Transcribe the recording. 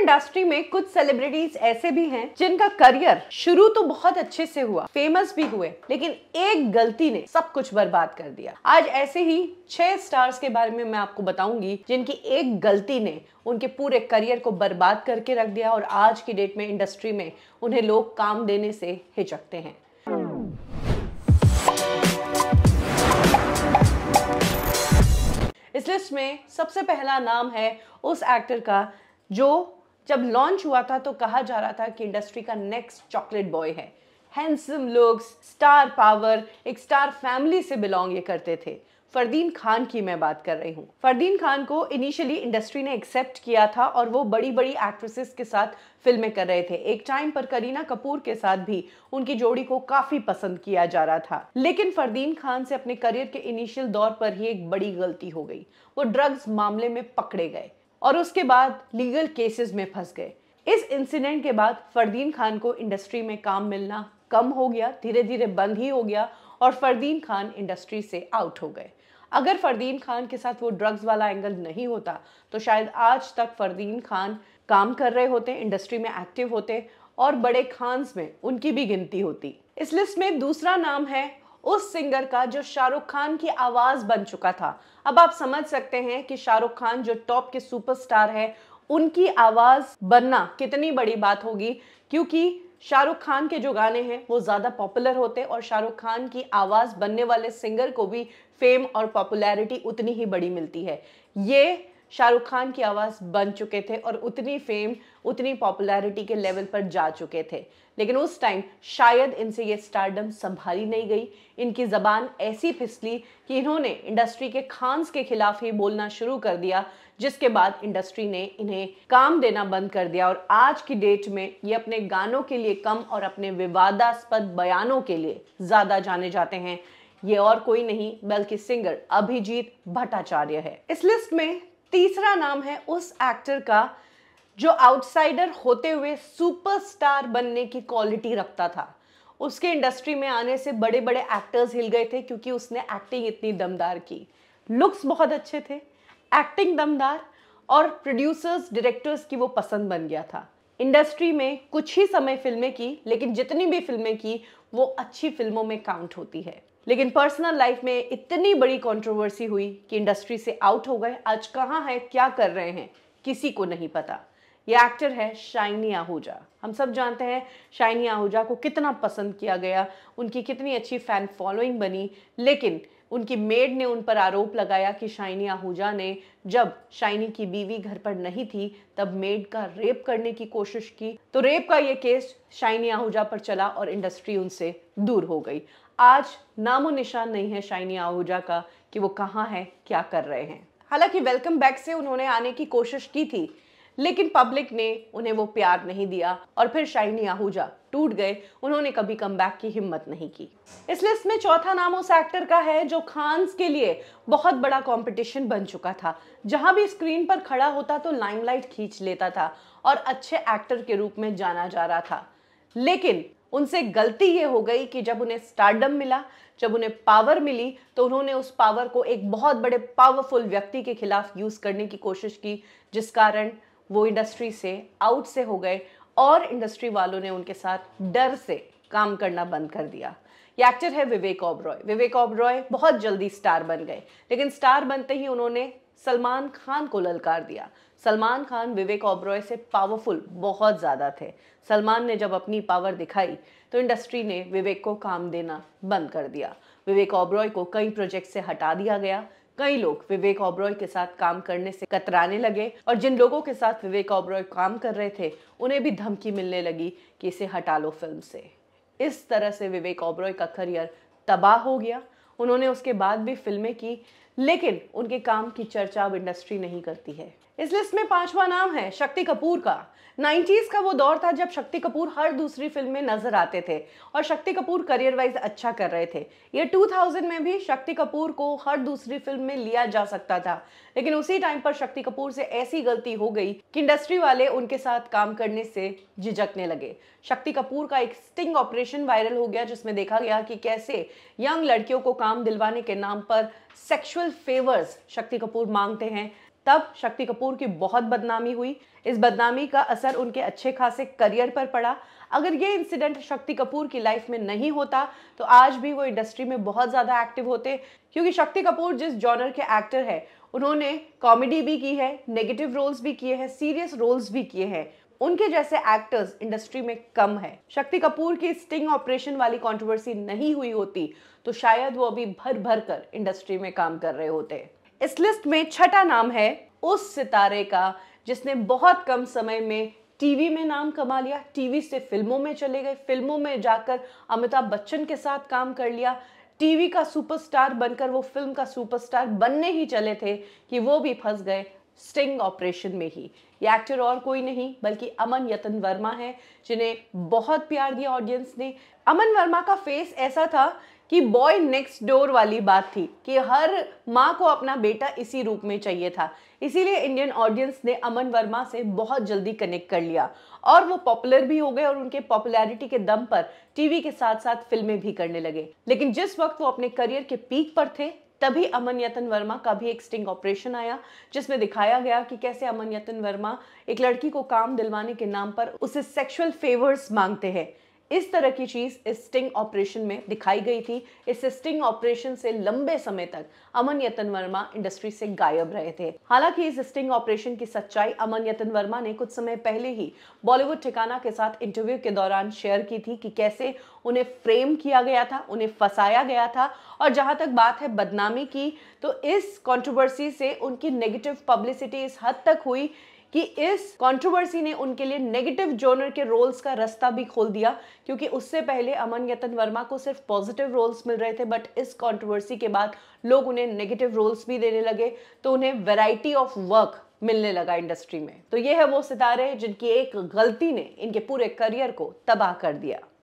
industry में कुछ celebrities ऐसे भी हैं जिनका करियर शुरू तो बहुत अच्छे से हुआ फेमस भी हुए लेकिन एक गलती ने सब कुछ बर्बाद कर दिया आज ऐसे ही छह स्टार्स के बारे में मैं आपको बताऊंगी जिनकी एक गलती ने उनके पूरे करियर को बर्बाद करके रख दिया और आज की डेट में इंडस्ट्री में उन्हें लोग काम देने से हिचकते हैं इस लिस्ट में सबसे पहला नाम है उस एक्टर का जो जब लॉन्च हुआ था तो कहा जा रहा था कि इंडस्ट्री का नेक्स्ट चॉकलेट बॉय है हैंडसम लुक्स स्टार पावर एक स्टार फैमिली से बिलोंग ये करते थे फरदीन खान की मैं बात कर रही हूँ फरदीन खान को इनिशियली इंडस्ट्री ने एक्सेप्ट किया था और वो बड़ी बड़ी एक्ट्रेसेस के साथ फिल्में कर रहे थे एक टाइम पर करीना कपूर के साथ भी उनकी जोड़ी को काफी पसंद किया जा रहा था लेकिन फरदीन खान से अपने करियर के इनिशियल दौर पर ही एक बड़ी गलती हो गई वो ड्रग्स मामले में पकड़े गए और उसके बाद लीगल केसेस में फंस गए इस इंसिडेंट के बाद फरदीन खान को इंडस्ट्री में काम मिलना कम हो गया धीरे धीरे बंद ही हो गया और फरदीन खान इंडस्ट्री से आउट हो गए अगर फरदीन खान के साथ वो ड्रग्स वाला एंगल नहीं होता तो शायद आज तक फरदीन खान काम कर रहे होते इंडस्ट्री में एक्टिव होते और बड़े खान्स में उनकी भी गिनती होती इस लिस्ट में दूसरा नाम है उस सिंगर का जो शाहरुख खान की आवाज़ बन चुका था अब आप समझ सकते हैं कि शाहरुख खान जो टॉप के सुपरस्टार हैं उनकी आवाज़ बनना कितनी बड़ी बात होगी क्योंकि शाहरुख खान के जो गाने हैं वो ज़्यादा पॉपुलर होते हैं और शाहरुख खान की आवाज़ बनने वाले सिंगर को भी फेम और पॉपुलैरिटी उतनी ही बड़ी मिलती है ये शाहरुख खान की आवाज़ बन चुके थे और उतनी फेम उतनी पॉपुलैरिटी के लेवल पर जा चुके थे लेकिन उस टाइम शायद इनसे ये स्टारडम संभाली नहीं गई इनकी ज़बान ऐसी फिसली कि इन्होंने इंडस्ट्री के खान्स के खिलाफ ही बोलना शुरू कर दिया जिसके बाद इंडस्ट्री ने इन्हें काम देना बंद कर दिया और आज की डेट में ये अपने गानों के लिए कम और अपने विवादास्पद बयानों के लिए ज़्यादा जाने जाते हैं ये और कोई नहीं बल्कि सिंगर अभिजीत भट्टाचार्य है इस लिस्ट में तीसरा नाम है उस एक्टर का जो आउटसाइडर होते हुए सुपरस्टार बनने की क्वालिटी रखता था उसके इंडस्ट्री में आने से बड़े बड़े एक्टर्स हिल गए थे क्योंकि उसने एक्टिंग इतनी दमदार की लुक्स बहुत अच्छे थे एक्टिंग दमदार और प्रोड्यूसर्स डायरेक्टर्स की वो पसंद बन गया था इंडस्ट्री में कुछ ही समय फिल्में की लेकिन जितनी भी फिल्में की वो अच्छी फिल्मों में काउंट होती है लेकिन पर्सनल लाइफ में इतनी बड़ी कंट्रोवर्सी हुई कि इंडस्ट्री से आउट हो गए आज कहाँ हैं क्या कर रहे हैं किसी को नहीं पता ये एक्टर है शाइनी आहूजा हम सब जानते हैं शाइनी आहूजा को कितना पसंद किया गया उनकी कितनी अच्छी फ़ैन फॉलोइंग बनी लेकिन उनकी मेड ने उन पर आरोप लगाया कि शाइनी आहूजा ने जब शाइनी की बीवी घर पर नहीं थी तब मेड का रेप करने की कोशिश की तो रेप का ये केस शाइनी आहूजा पर चला और इंडस्ट्री उनसे दूर हो गई आज नामो निशान नहीं है शाइनी आहूजा का कि वो कहाँ है क्या कर रहे हैं हालांकि वेलकम बैक से उन्होंने आने की कोशिश की थी लेकिन पब्लिक ने उन्हें वो प्यार नहीं दिया और फिर शाइनी आहूजा टूट गए उन्होंने कभी कम की हिम्मत नहीं की इस लिस्ट में चौथा नाम उस एक्टर का है जो खान्स के लिए बहुत बड़ा कंपटीशन बन चुका था जहां भी स्क्रीन पर खड़ा होता तो लाइमलाइट खींच लेता था और अच्छे एक्टर के रूप में जाना जा रहा था लेकिन उनसे गलती ये हो गई कि जब उन्हें स्टारडम मिला जब उन्हें पावर मिली तो उन्होंने उस पावर को एक बहुत बड़े पावरफुल व्यक्ति के खिलाफ यूज़ करने की कोशिश की जिस कारण वो इंडस्ट्री से आउट से हो गए और इंडस्ट्री वालों ने उनके साथ डर से काम करना बंद कर दिया ये एक्टर है विवेक ओबरॉय विवेक ओबरॉय बहुत जल्दी स्टार बन गए लेकिन स्टार बनते ही उन्होंने सलमान खान को ललकार दिया सलमान खान विवेक ओबरॉय से पावरफुल बहुत ज़्यादा थे सलमान ने जब अपनी पावर दिखाई तो इंडस्ट्री ने विवेक को काम देना बंद कर दिया विवेक ओबरॉय को कई प्रोजेक्ट से हटा दिया गया कई लोग विवेक ओबरॉय के साथ काम करने से कतराने लगे और जिन लोगों के साथ विवेक ओबरॉय काम कर रहे थे उन्हें भी धमकी मिलने लगी कि इसे हटा लो फिल्म से इस तरह से विवेक ओबरॉय का करियर तबाह हो गया उन्होंने उसके बाद भी फिल्में की लेकिन उनके काम की चर्चा अब इंडस्ट्री नहीं करती है इस लिस्ट में पांचवा नाम है शक्ति कपूर का 90s का वो दौर था जब शक्ति कपूर हर दूसरी फिल्म में नजर आते थे और शक्ति कपूर करियर वाइज अच्छा कर रहे थे ये 2000 में भी शक्ति कपूर को हर दूसरी फिल्म में लिया जा सकता था लेकिन उसी टाइम पर शक्ति कपूर से ऐसी गलती हो गई कि इंडस्ट्री वाले उनके साथ काम करने से झिझकने लगे शक्ति कपूर का एक स्टिंग ऑपरेशन वायरल हो गया जिसमें देखा गया कि कैसे यंग लड़कियों को काम दिलवाने के नाम पर सेक्शुअल स्पेशल फेवर्स शक्ति कपूर मांगते हैं तब शक्ति कपूर की बहुत बदनामी हुई इस बदनामी का असर उनके अच्छे खासे करियर पर पड़ा अगर ये इंसिडेंट शक्ति कपूर की लाइफ में नहीं होता तो आज भी वो इंडस्ट्री में बहुत ज़्यादा एक्टिव होते क्योंकि शक्ति कपूर जिस जॉनर के एक्टर है उन्होंने कॉमेडी भी की है नेगेटिव रोल्स भी किए हैं सीरियस रोल्स भी किए हैं उनके जैसे एक्टर्स इंडस्ट्री में कम है शक्ति कपूर की स्टिंग ऑपरेशन वाली कंट्रोवर्सी नहीं हुई होती तो शायद वो अभी भर भर कर इंडस्ट्री में काम कर रहे होते इस लिस्ट में छठा नाम है उस सितारे का जिसने बहुत कम समय में टीवी में नाम कमा लिया टीवी से फिल्मों में चले गए फिल्मों में जाकर अमिताभ बच्चन के साथ काम कर लिया टीवी का सुपरस्टार बनकर वो फिल्म का सुपरस्टार बनने ही चले थे कि वो भी फंस गए स्टिंग ऑपरेशन में ही ये एक्टर और कोई नहीं बल्कि अमन यतन वर्मा है जिन्हें बहुत प्यार दिया ऑडियंस ने अमन वर्मा का फेस ऐसा था कि बॉय नेक्स्ट डोर वाली बात थी कि हर माँ को अपना बेटा इसी रूप में चाहिए था इसीलिए इंडियन ऑडियंस ने अमन वर्मा से बहुत जल्दी कनेक्ट कर लिया और वो पॉपुलर भी हो गए और उनके पॉपुलैरिटी के दम पर टीवी के साथ साथ फिल्में भी करने लगे लेकिन जिस वक्त वो अपने करियर के पीक पर थे तभी अमन यतन वर्मा का भी एक स्टिंग ऑपरेशन आया जिसमें दिखाया गया कि कैसे अमन यतन वर्मा एक लड़की को काम दिलवाने के नाम पर उसे सेक्सुअल फेवर्स मांगते हैं इस तरह की चीज़ इस स्टिंग ऑपरेशन में दिखाई गई थी इस स्टिंग ऑपरेशन से लंबे समय तक अमन यतन वर्मा इंडस्ट्री से गायब रहे थे हालांकि इस स्टिंग ऑपरेशन की सच्चाई अमन यतन वर्मा ने कुछ समय पहले ही बॉलीवुड ठिकाना के साथ इंटरव्यू के दौरान शेयर की थी कि कैसे उन्हें फ्रेम किया गया था उन्हें फंसाया गया था और जहां तक बात है बदनामी की तो इस कॉन्ट्रोवर्सी से उनकी नेगेटिव पब्लिसिटी इस हद तक हुई कि इस कंट्रोवर्सी ने उनके लिए नेगेटिव जोनर के रोल्स का रास्ता भी खोल दिया क्योंकि उससे पहले अमन यतन वर्मा को सिर्फ पॉजिटिव रोल्स मिल रहे थे बट इस कंट्रोवर्सी के बाद लोग उन्हें नेगेटिव रोल्स भी देने लगे तो उन्हें वेराइटी ऑफ वर्क मिलने लगा इंडस्ट्री में तो ये है वो सितारे जिनकी एक गलती ने इनके पूरे करियर को तबाह कर दिया